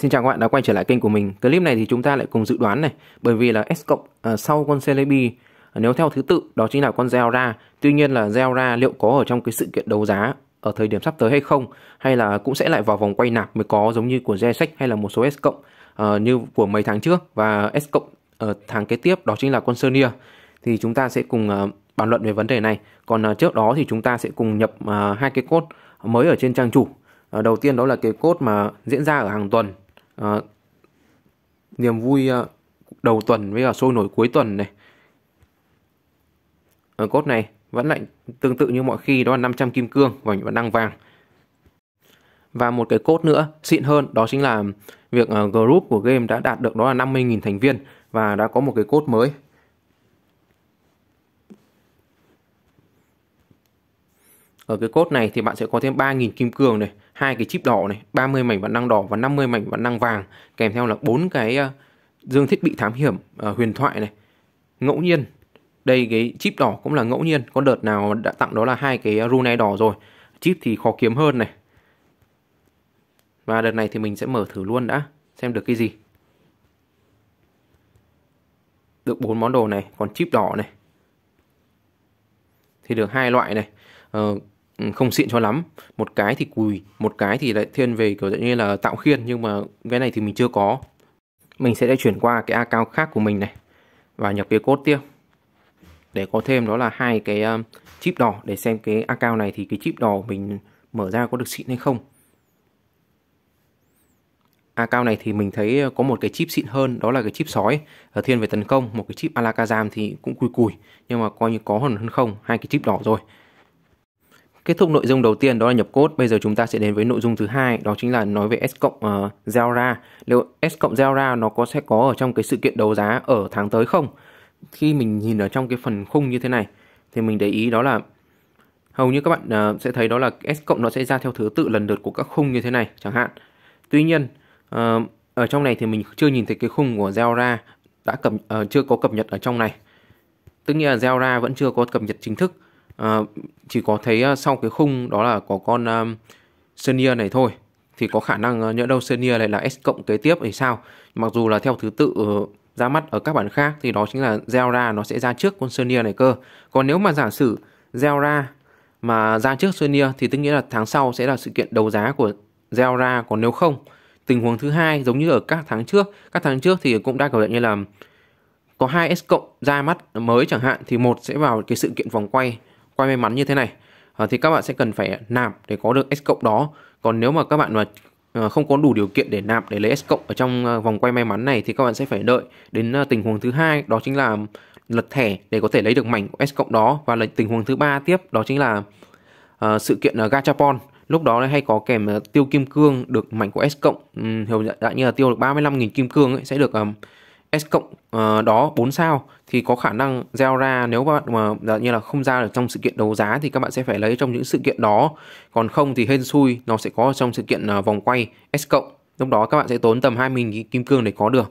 Xin chào các bạn đã quay trở lại kênh của mình. Clip này thì chúng ta lại cùng dự đoán này, bởi vì là S cộng à, sau con Celebi à, nếu theo thứ tự đó chính là con Zera. Tuy nhiên là Zera liệu có ở trong cái sự kiện đấu giá ở thời điểm sắp tới hay không hay là cũng sẽ lại vào vòng quay nạp mới có giống như của Jesec hay là một số S cộng uh, như của mấy tháng trước và S cộng uh, tháng kế tiếp đó chính là con Sonia thì chúng ta sẽ cùng uh, bàn luận về vấn đề này. Còn uh, trước đó thì chúng ta sẽ cùng nhập uh, hai cái cốt mới ở trên trang chủ. Uh, đầu tiên đó là cái cốt mà diễn ra ở hàng tuần uh, niềm vui ờ, đầu tuần với cả sôi nổi cuối tuần này ở ờ, cốt này vẫn lại tương tự như mọi khi đó là 500 kim cương và những bản vàng và một cái cốt nữa xịn hơn đó chính là việc group của game đã đạt được đó là 50.000 thành viên và đã có một cái cốt mới ở cái cốt này thì bạn sẽ có thêm 3.000 kim cương này hai cái chip đỏ này 30 mảnh vạn năng đỏ và 50 mảnh vạn năng vàng kèm theo là bốn cái ờ, dương thiết bị thám hiểm ờ, huyền thoại này ngẫu nhiên đây cái chip đỏ cũng là ngẫu nhiên có đợt nào đã tặng đó là hai cái ờ, rune đỏ rồi chip thì khó kiếm hơn này và đợt này thì mình sẽ mở thử luôn đã xem được cái gì được bốn món đồ này còn chip đỏ này thì được hai loại này ờ, Ừ, không xịn cho lắm một cái thì cùi một cái thì lại thiên về kiểu như là tạo khiên nhưng mà cái này thì mình chưa có mình sẽ lại chuyển qua cái a cao khác của mình này và nhập cái cốt tiếp để có thêm đó là hai cái ờ, chip đỏ để xem cái a cao này thì cái chip đỏ mình mở ra có được xịn hay không a cao này thì mình thấy có một cái chip xịn hơn đó là cái chip sói ở ờ, thiên về tấn công một cái chip alakazam à thì cũng cùi cùi nhưng mà coi như có hơn hơn không hai cái chip đỏ rồi Kết thúc nội dung đầu tiên đó là nhập code, bây giờ chúng ta sẽ đến với nội dung thứ hai, đó chính là nói về S cộng uh, ờ, Zera. Liệu S cộng Zera nó có sẽ có ở trong cái sự kiện đấu giá ở tháng tới không? Khi mình nhìn ở trong cái phần khung như thế này thì mình để ý đó là hầu như các bạn uh, sẽ thấy đó là S cộng nó sẽ ra theo thứ tự lần lượt của các khung như thế này chẳng hạn. Tuy nhiên uh, ở trong này thì mình chưa nhìn thấy cái khung của Zera đã cập uh, chưa có cập nhật ở trong này. Tức nghĩa là Zera vẫn chưa có cập nhật chính thức à, chỉ có thấy ờ, sau cái khung đó là có con um, senior này thôi thì có khả năng nhỡ đâu senior lại là S cộng kế tiếp thì sao mặc dù là theo thứ tự ra mắt ở các bản khác thì đó chính là Zelda nó sẽ ra trước con senior này cơ còn nếu mà giả sử Zelda mà ra trước senior thì tức nghĩa là tháng sau sẽ là sự kiện đấu giá của Zelda còn nếu không tình huống thứ hai giống như ở các tháng trước các tháng trước thì cũng đã cầu lệnh như là có hai S cộng ra mắt mới chẳng hạn thì một sẽ vào cái sự kiện vòng quay quay may mắn như thế này ờ, thì các bạn sẽ cần phải nạp để có được S cộng đó còn nếu mà các bạn mà ờ, không có đủ điều kiện để nạp để lấy S cộng ở trong ờ, vòng quay may mắn này thì các bạn sẽ phải đợi đến tình huống thứ hai đó chính là lật thẻ để có thể lấy được mảnh S cộng đó và là tình huống thứ ba tiếp đó chính là uh, sự kiện gachapon lúc đó hay có kèm tiêu kim cương được mảnh của S cộng um, hiểu dạng như là tiêu được 35.000 kim cương ấy, sẽ được um, S cộng uh, đó 4 sao thì có khả năng gieo ra nếu các bạn mà như là không ra được trong sự kiện đấu giá thì các bạn sẽ phải lấy trong những sự kiện đó còn không thì hên xui nó sẽ có trong sự kiện uh, vòng quay S cộng lúc đó các bạn sẽ tốn tầm 20 mình kim cương để có được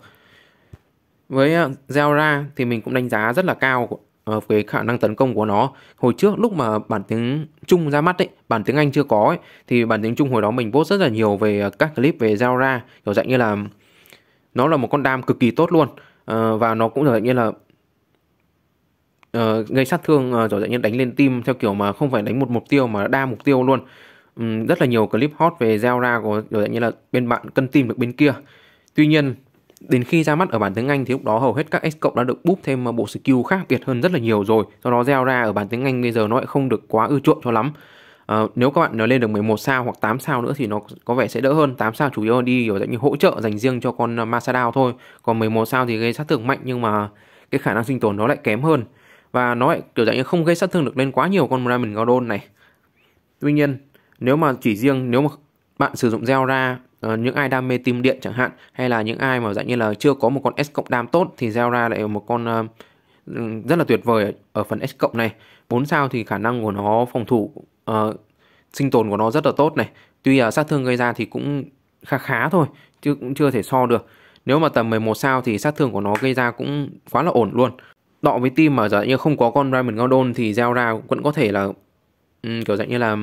với uh, ra thì mình cũng đánh giá rất là cao uh, về khả năng tấn công của nó hồi trước lúc mà bản tiếng Trung ra mắt ấy bản tiếng Anh chưa có ấy, thì bản tiếng Trung hồi đó mình post rất là nhiều về các clip về gieo ra kiểu dạng như là nó là một con đam cực kỳ tốt luôn ờ, và nó cũng dở như là ờ, gây sát thương rồi dĩ nhiên đánh lên tim theo kiểu mà không phải đánh một mục tiêu mà đa mục tiêu luôn ừ, rất là nhiều clip hot về Zelda của rồi dĩ nhiên là bên bạn cân tim được bên kia tuy nhiên đến khi ra mắt ở bản tiếng Anh thì lúc đó hầu hết các X cộng đã được búp thêm bộ skill khác biệt hơn rất là nhiều rồi do đó Zelda ở bản tiếng Anh bây giờ nó lại không được quá ưa chuộng cho lắm Ờ, nếu các bạn nó lên được 11 sao hoặc 8 sao nữa thì nó có vẻ sẽ đỡ hơn 8 sao chủ yếu đi kiểu dạng như hỗ trợ dành riêng cho con ờ, Masadao thôi còn 11 sao thì gây sát thương mạnh nhưng mà cái khả năng sinh tồn nó lại kém hơn và nó lại kiểu dạng như không gây sát thương được lên quá nhiều con Ramen Gordon này tuy nhiên nếu mà chỉ riêng nếu mà bạn sử dụng gieo ra uh, những ai đam mê tim điện chẳng hạn hay là những ai mà dạng như là chưa có một con S cộng đam tốt thì gieo ra lại một con uh, rất là tuyệt vời ở phần S cộng này 4 sao thì khả năng của nó phòng thủ uh, sinh tồn của nó rất là tốt này tuy uh, sát thương gây ra thì cũng khá khá thôi chứ cũng chưa thể so được nếu mà tầm 11 sao thì sát thương của nó gây ra cũng quá là ổn luôn đọ với team mà giả như không có con Raymond Gordon thì Ra vẫn có thể là um, kiểu dạng như là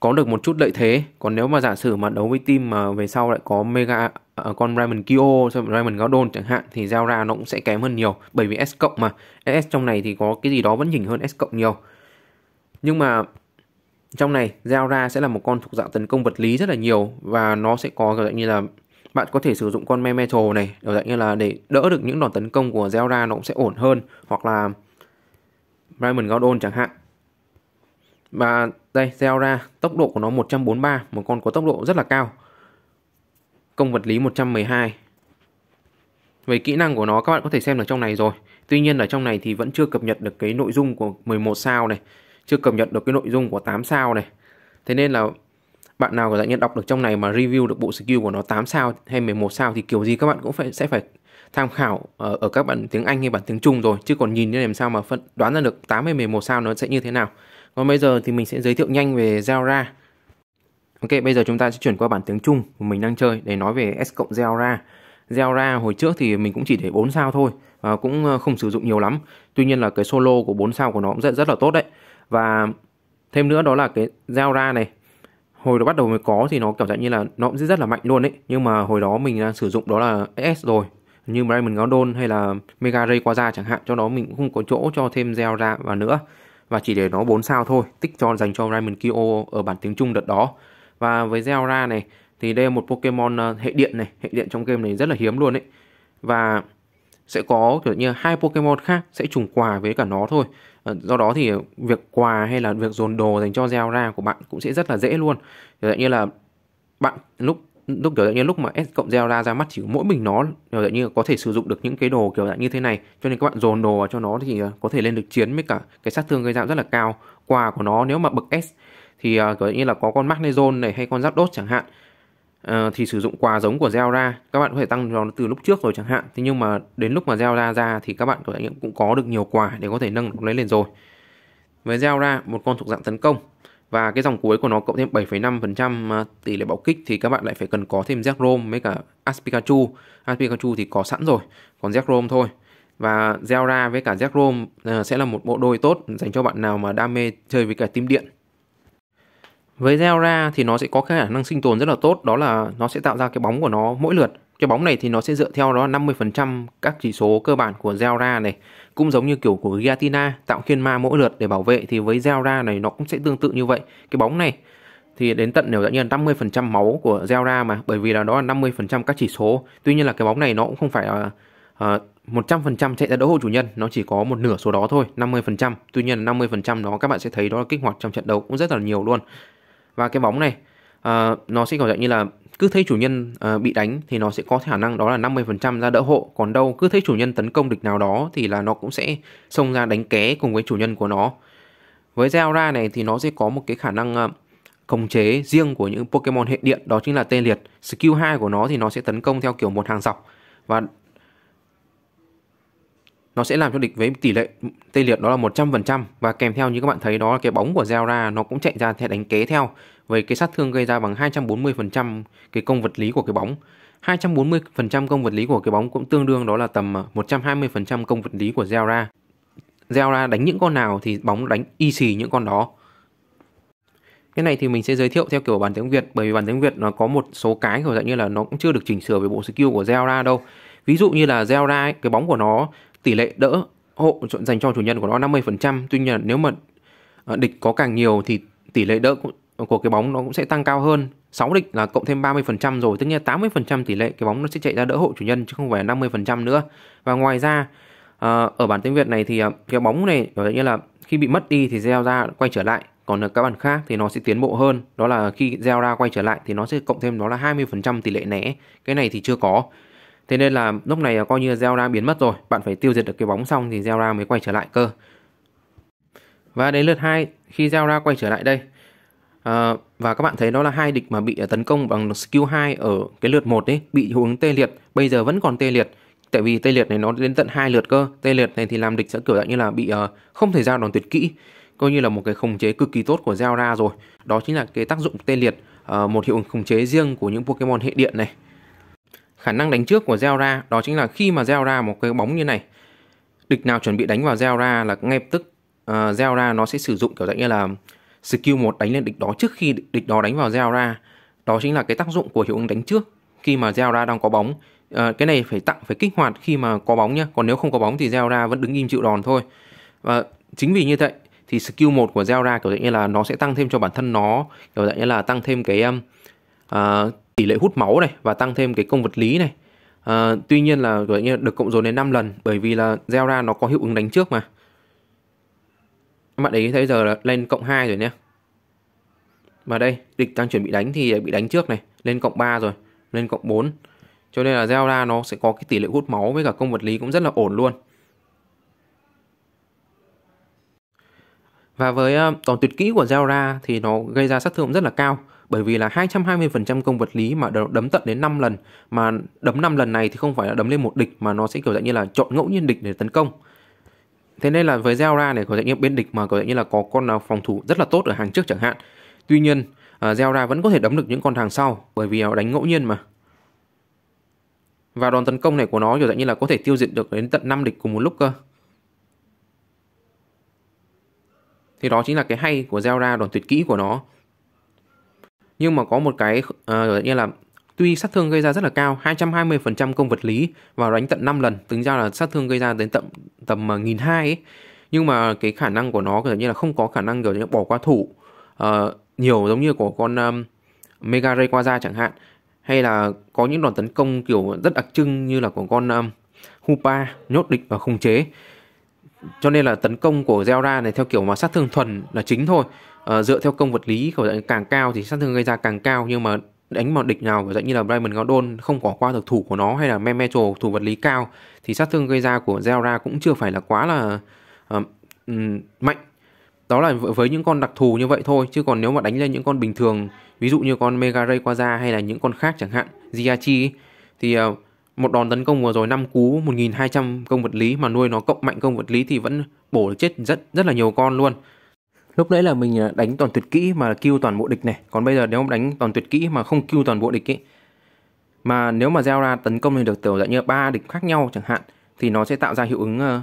có được một chút lợi thế còn nếu mà giả sử mà đấu với team mà về sau lại có mega uh, con Raymond Kyo Raymond Gordon chẳng hạn thì Ra nó cũng sẽ kém hơn nhiều bởi vì S cộng mà S trong này thì có cái gì đó vẫn nhỉnh hơn S cộng nhiều nhưng mà trong này Zelda sẽ là một con thuộc dạng tấn công vật lý rất là nhiều và nó sẽ có kiểu dạng như là bạn có thể sử dụng con Man Metal này kiểu dạng như là để đỡ được những đòn tấn công của Zelda nó cũng sẽ ổn hơn hoặc là Raymond Gaudon chẳng hạn và đây Zelda tốc độ của nó 143 một con có tốc độ rất là cao công vật lý 112 về kỹ năng của nó các bạn có thể xem ở trong này rồi Tuy nhiên ở trong này thì vẫn chưa cập nhật được cái nội dung của 11 sao này chưa cập nhật được cái nội dung của 8 sao này thế nên là bạn nào có dạng nhân đọc được trong này mà review được bộ skill của nó 8 sao hay 11 sao thì kiểu gì các bạn cũng phải sẽ phải tham khảo ở, ờ, ở các bản tiếng Anh hay bản tiếng Trung rồi chứ còn nhìn như làm sao mà phân đoán ra được 8 hay 11 sao nó sẽ như thế nào. Còn bây giờ thì mình sẽ giới thiệu nhanh về Zora. Ok, bây giờ chúng ta sẽ chuyển qua bản tiếng Trung mà mình đang chơi để nói về S cộng Zora. Zora hồi trước thì mình cũng chỉ để 4 sao thôi và cũng ờ, không sử dụng nhiều lắm. Tuy nhiên là cái solo của 4 sao của nó cũng rất, rất là tốt đấy và thêm nữa đó là cái dao ra này hồi đó bắt đầu mới có thì nó cảm giác như là nó cũng rất là mạnh luôn ấy nhưng mà hồi đó mình đang sử dụng đó là S rồi như Raymond Gordon hay là Mega Ray qua ra chẳng hạn cho đó mình cũng không có chỗ cho thêm gel ra và nữa và chỉ để nó 4 sao thôi tích cho dành cho Raymond Kyo ở bản tiếng Trung đợt đó và với gel ra này thì đây là một Pokemon ờ, hệ điện này hệ điện trong game này rất là hiếm luôn ấy và sẽ có kiểu như hai Pokemon khác sẽ trùng quà với cả nó thôi ờ, do đó thì việc quà hay là việc dồn đồ dành cho Zera của bạn cũng sẽ rất là dễ luôn kiểu như là bạn lúc lúc kiểu như lúc mà S cộng Zera ra mắt chỉ có mỗi mình nó kiểu như có thể sử dụng được những cái đồ kiểu dạng như thế này cho nên các bạn dồn đồ vào cho nó thì ờ, có thể lên được chiến với cả cái sát thương gây ra rất là cao quà của nó nếu mà bậc S thì ờ, kiểu như là có con Magnezone này hay con Zapdos chẳng hạn Ờ, thì sử dụng quà giống của Zelda các bạn có thể tăng nó từ lúc trước rồi chẳng hạn thế nhưng mà đến lúc mà Zelda ra thì các bạn có thể cũng có được nhiều quà để có thể nâng nó lên rồi với Zelda một con thuộc dạng tấn công và cái dòng cuối của nó cộng thêm 7,5% ờ, tỷ lệ bạo kích thì các bạn lại phải cần có thêm Zekrom với cả Aspikachu. Aspikachu thì có sẵn rồi, còn Zekrom thôi. Và Zelda với cả Zekrom ờ, sẽ là một bộ đôi tốt dành cho bạn nào mà đam mê chơi với cả tim điện. Với Zera thì nó sẽ có cái khả năng sinh tồn rất là tốt đó là nó sẽ tạo ra cái bóng của nó mỗi lượt. Cái bóng này thì nó sẽ dựa theo đó 50% các chỉ số cơ bản của Zera này, cũng giống như kiểu của Giatina tạo khiên ma mỗi lượt để bảo vệ thì với Zera này nó cũng sẽ tương tự như vậy. Cái bóng này thì đến tận nếu dã nhiên 50% máu của Zera mà bởi vì là đó là 50% các chỉ số. Tuy nhiên là cái bóng này nó cũng không phải là uh, ờ, 100% chạy ra đấu hộ chủ nhân nó chỉ có một nửa số đó thôi 50% tuy nhiên 50% đó các bạn sẽ thấy đó là kích hoạt trong trận đấu cũng rất là nhiều luôn và cái bóng này uh, nó sẽ kiểu dạng như là cứ thấy chủ nhân uh, bị đánh thì nó sẽ có khả năng đó là 50% ra đỡ hộ còn đâu cứ thấy chủ nhân tấn công địch nào đó thì là nó cũng sẽ xông ra đánh ké cùng với chủ nhân của nó với Zeora này thì nó sẽ có một cái khả năng uh, khống chế riêng của những Pokemon hệ điện đó chính là tê liệt skill 2 của nó thì nó sẽ tấn công theo kiểu một hàng dọc và nó sẽ làm cho địch với tỷ lệ tê liệt đó là 100% và kèm theo như các bạn thấy đó là cái bóng của Zara nó cũng chạy ra theo đánh kế theo với cái sát thương gây ra bằng 240% cái công vật lý của cái bóng. 240% công vật lý của cái bóng cũng tương đương đó là tầm 120% ờ, công vật lý của Zera. Zera đánh những con nào thì bóng đánh y xì những con đó. Cái này thì mình sẽ giới thiệu theo kiểu bản tiếng Việt bởi vì bản tiếng Việt nó có một số cái kiểu dạng như là nó cũng chưa được chỉnh sửa về bộ skill của Zera đâu. Ví dụ như là Zera cái bóng của nó tỷ lệ đỡ hộ dành cho chủ nhân của nó 50%. Tuy nhiên nếu mà ờ, địch có càng nhiều thì tỷ lệ đỡ của cái bóng nó cũng sẽ tăng cao hơn. 6 địch là cộng thêm 30% rồi, tức là 80% tỷ lệ cái bóng nó sẽ chạy ra đỡ hộ chủ nhân chứ không phải 50% nữa. Và ngoài ra ờ, ở bản tiếng Việt này thì ờ, cái bóng này có như là khi bị mất đi thì gieo ra quay trở lại còn ở các bản khác thì nó sẽ tiến bộ hơn đó là khi gieo ra quay trở lại thì nó sẽ cộng thêm đó là 20% tỷ lệ né cái này thì chưa có Thế nên là lúc này coi như Zera biến mất rồi Bạn phải tiêu diệt được cái bóng xong thì Zera mới quay trở lại cơ Và đến lượt 2 khi Zera quay trở lại đây à, Và các bạn thấy đó là hai địch mà bị ờ, tấn công bằng skill 2 ở cái lượt 1 ấy Bị hướng tê liệt Bây giờ vẫn còn tê liệt Tại vì tê liệt này nó đến tận hai lượt cơ Tê liệt này thì làm địch sẽ kiểu dạng như là bị uh, không thể giao đòn tuyệt kỹ Coi như là một cái khống chế cực kỳ tốt của Zera rồi Đó chính là cái tác dụng tê liệt uh, Một hiệu ứng khống chế riêng của những Pokemon hệ điện này Khả năng đánh trước của Zelda đó chính là khi mà Zelda một cái bóng như này, địch nào chuẩn bị đánh vào Zelda là ngay lập tức uh, ờ, Zelda nó sẽ sử dụng kiểu dạng như là skill một đánh lên địch đó trước khi địch đó đánh vào Zelda. Đó chính là cái tác dụng của hiệu ứng đánh trước khi mà Zelda đang có bóng. Uh, cái này phải tặng phải kích hoạt khi mà có bóng nhá, còn nếu không có bóng thì Zelda vẫn đứng im chịu đòn thôi. Và chính vì như vậy thì skill 1 của Zelda kiểu dạng như là nó sẽ tăng thêm cho bản thân nó kiểu dạng như là tăng thêm cái um, uh, tỷ lệ hút máu này và tăng thêm cái công vật lý này à, tuy nhiên là được cộng dồn đến 5 lần bởi vì là Zera nó có hiệu ứng đánh trước mà các bạn ấy thấy giờ là lên cộng 2 rồi nhé Và đây địch đang chuẩn bị đánh thì bị đánh trước này lên cộng 3 rồi lên cộng 4 cho nên là Zelda nó sẽ có cái tỷ lệ hút máu với cả công vật lý cũng rất là ổn luôn Và với đòn ờ, tuyệt kỹ của Zelda thì nó gây ra sát thương rất là cao bởi vì là 220% công vật lý mà đấm tận đến 5 lần mà đấm 5 lần này thì không phải là đấm lên một địch mà nó sẽ kiểu dạng như là chọn ngẫu nhiên địch để tấn công thế nên là với Zera này có dạng như bên địch mà có dạng như là có con nào phòng thủ rất là tốt ở hàng trước chẳng hạn tuy nhiên uh, vẫn có thể đấm được những con hàng sau bởi vì nó đánh ngẫu nhiên mà và đòn tấn công này của nó kiểu dạng như là có thể tiêu diệt được đến tận 5 địch cùng một lúc cơ thì đó chính là cái hay của Zera đòn tuyệt kỹ của nó nhưng mà có một cái uh, như là tuy sát thương gây ra rất là cao 220% công vật lý và đánh tận 5 lần tính ra là sát thương gây ra đến tận tầm ờ, nghìn hai ấy nhưng mà cái khả năng của nó kiểu như là không có khả năng kiểu như bỏ qua thủ uh, nhiều giống như của con um, Mega Rayquaza chẳng hạn hay là có những đòn tấn công kiểu rất đặc trưng như là của con um, Hupa nhốt địch và khống chế cho nên là tấn công của Zelda này theo kiểu mà sát thương thuần là chính thôi à, dựa theo công vật lý của càng cao thì sát thương gây ra càng cao nhưng mà đánh vào địch nào kiểu dạng như là Brayman Gordon không bỏ qua được thủ của nó hay là Memetro thủ vật lý cao thì sát thương gây ra của Zelda cũng chưa phải là quá là uh, mạnh đó là với những con đặc thù như vậy thôi chứ còn nếu mà đánh lên những con bình thường ví dụ như con Mega Rayquaza hay là những con khác chẳng hạn Ziachi thì uh, một đòn tấn công vừa rồi năm cú 1200 công vật lý mà nuôi nó cộng mạnh công vật lý thì vẫn bổ được chết rất rất là nhiều con luôn lúc nãy là mình à, đánh toàn tuyệt kỹ mà kêu toàn bộ địch này còn bây giờ nếu mà đánh toàn tuyệt kỹ mà không kêu toàn bộ địch ấy mà nếu mà gieo ra tấn công lên được tiểu dạng như ba địch khác nhau chẳng hạn thì nó sẽ tạo ra hiệu ứng ờ,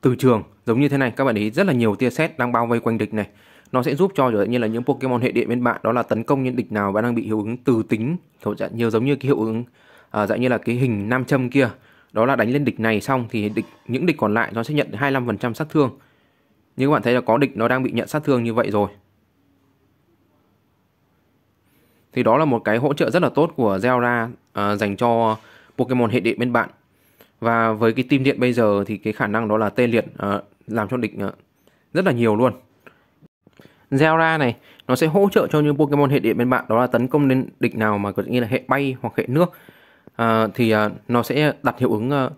từ trường giống như thế này các bạn thấy rất là nhiều tia sét đang bao vây quanh địch này nó sẽ giúp cho như là những Pokemon hệ điện bên bạn đó là tấn công những địch nào bạn đang bị hiệu ứng từ tính kiểu dạng như giống như cái hiệu ứng à, dạng như là cái hình nam châm kia đó là đánh lên địch này xong thì địch những địch còn lại nó sẽ nhận 25% sát thương như các bạn thấy là có địch nó đang bị nhận sát thương như vậy rồi thì đó là một cái hỗ trợ rất là tốt của Zelda à, dành cho Pokemon hệ điện bên bạn và với cái tim điện bây giờ thì cái khả năng đó là tê liệt à, làm cho địch à, rất là nhiều luôn Zelda này nó sẽ hỗ trợ cho những Pokemon hệ điện bên bạn đó là tấn công lên địch nào mà có nghĩa là hệ bay hoặc hệ nước Ờ, thì ờ, nó sẽ đặt hiệu ứng ờ,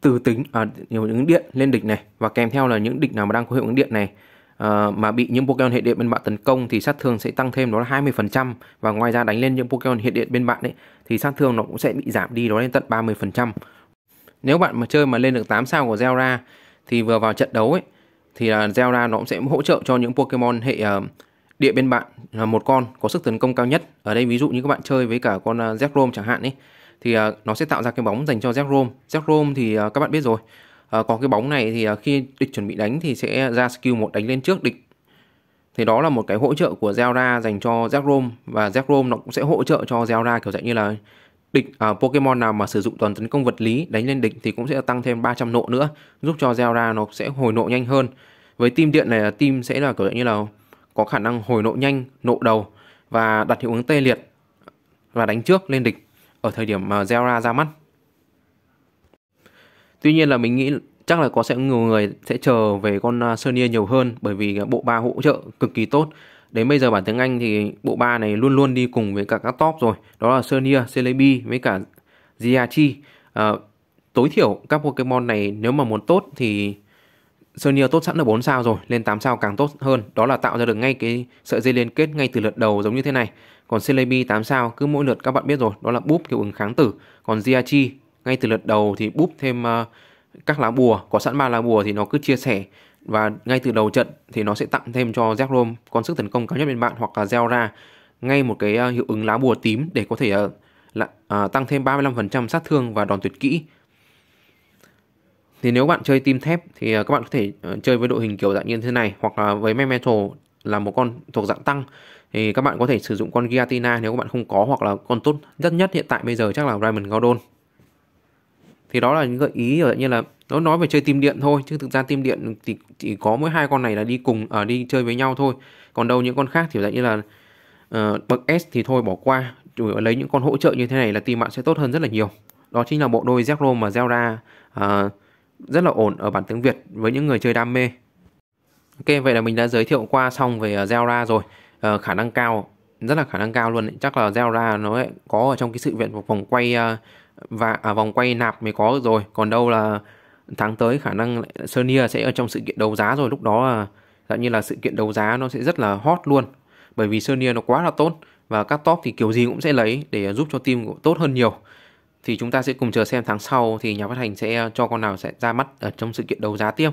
từ tính à, hiệu ứng điện lên địch này và kèm theo là những địch nào mà đang có hiệu ứng điện này mà bị những Pokemon hệ điện bên bạn tấn công thì sát thương sẽ tăng thêm đó là 20% và ngoài ra đánh lên những Pokemon hệ điện bên bạn ấy thì sát thương nó cũng sẽ bị giảm đi đó lên tận 30%. Nếu bạn mà chơi mà lên được 8 sao của Zelra thì vừa vào trận đấu ấy thì là nó cũng sẽ hỗ trợ cho những Pokemon hệ uh, địa bên bạn là một con có sức tấn công cao nhất. Ở đây ví dụ như các bạn chơi với cả con Zekrom chẳng hạn ấy thì à, nó sẽ tạo ra cái bóng dành cho Jack Rome. Jack Rome thì à, các bạn biết rồi. À, có cái bóng này thì à, khi địch chuẩn bị đánh thì sẽ ra skill một đánh lên trước địch. Thì đó là một cái hỗ trợ của Zelda dành cho Jack Rome và Jack Rome nó cũng sẽ hỗ trợ cho Zelda kiểu dạng như là địch à, Pokemon nào mà sử dụng toàn tấn công vật lý đánh lên địch thì cũng sẽ tăng thêm 300 nộ nữa, giúp cho Zelda nó sẽ hồi nộ nhanh hơn. Với team điện này team sẽ là kiểu dạng như là có khả năng hồi nộ nhanh, nộ đầu và đặt hiệu ứng tê liệt và đánh trước lên địch ở thời điểm mà Zera ra mắt. Tuy nhiên là mình nghĩ chắc là có sẽ nhiều người sẽ chờ về con à, Sonya nhiều hơn bởi vì à, bộ ba hỗ trợ cực kỳ tốt. Đến bây giờ bản tiếng Anh thì bộ ba này luôn luôn đi cùng với cả các top rồi. Đó là Sonya, à, Celebi với cả Ziachi. À, tối thiểu các Pokemon này nếu mà muốn tốt thì Sony tốt sẵn ở 4 sao rồi, lên 8 sao càng tốt hơn, đó là tạo ra được ngay cái sợi dây liên kết ngay từ lượt đầu giống như thế này. Còn Celebi 8 sao cứ mỗi lượt các bạn biết rồi, đó là búp hiệu ứng kháng tử. Còn Ziachi ngay từ lượt đầu thì búp thêm uh, các lá bùa, có sẵn ba lá bùa thì nó cứ chia sẻ và ngay từ đầu trận thì nó sẽ tặng thêm cho Zekrom con sức tấn công cao nhất bên bạn hoặc là Zelra ngay một cái uh, hiệu ứng lá bùa tím để có thể uh, là, uh, tăng thêm 35% sát thương và đòn tuyệt kỹ thì nếu bạn chơi team thép thì ờ, các bạn có thể ờ, chơi với đội hình kiểu dạng như thế này hoặc là với metal là một con thuộc dạng tăng thì các bạn có thể sử dụng con Giatina nếu các bạn không có hoặc là con tốt nhất nhất hiện tại bây giờ chắc là Raymond Gordon thì đó là những gợi ý ở như là nó nói về chơi tim điện thôi chứ thực ra tim điện thì chỉ có mỗi hai con này là đi cùng ở ờ, à, đi chơi với nhau thôi còn đâu những con khác thì dạng như là uh, bậc S thì thôi bỏ qua chủ lấy những con hỗ trợ như thế này là team bạn sẽ tốt hơn rất là nhiều đó chính là bộ đôi Zekrom mà Zelda uh, rất là ổn ở bản tiếng Việt với những người chơi đam mê. Ok, vậy là mình đã giới thiệu qua xong về ờ, Zelda rồi. À, khả năng cao, rất là khả năng cao luôn. Ấy. Chắc là Zelda nó ấy, có ở trong cái sự kiện vòng quay ờ, và à, vòng quay nạp mới có rồi. Còn đâu là tháng tới khả năng Sonya sẽ ở trong sự kiện đấu giá rồi. Lúc đó là dạng như là sự kiện đấu giá nó sẽ rất là hot luôn. Bởi vì Sonya nó quá là tốt và các top thì kiểu gì cũng sẽ lấy để giúp cho team tốt hơn nhiều thì chúng ta sẽ cùng chờ xem tháng sau thì nhà phát hành sẽ ờ, cho con nào sẽ ra mắt ở trong sự kiện đấu giá tiếp